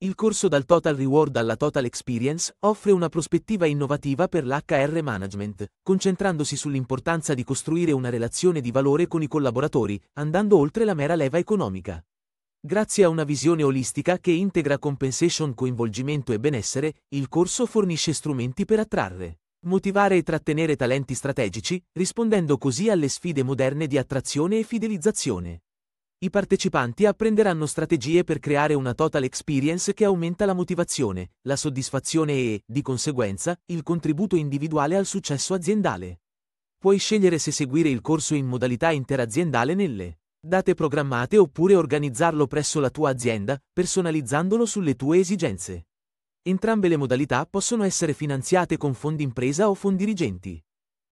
Il corso dal Total Reward alla Total Experience offre una prospettiva innovativa per l'HR Management, concentrandosi sull'importanza di costruire una relazione di valore con i collaboratori, andando oltre la mera leva economica. Grazie a una visione olistica che integra compensation, coinvolgimento e benessere, il corso fornisce strumenti per attrarre, motivare e trattenere talenti strategici, rispondendo così alle sfide moderne di attrazione e fidelizzazione. I partecipanti apprenderanno strategie per creare una total experience che aumenta la motivazione, la soddisfazione e, di conseguenza, il contributo individuale al successo aziendale. Puoi scegliere se seguire il corso in modalità interaziendale nelle date programmate oppure organizzarlo presso la tua azienda, personalizzandolo sulle tue esigenze. Entrambe le modalità possono essere finanziate con fondi impresa o fondi dirigenti.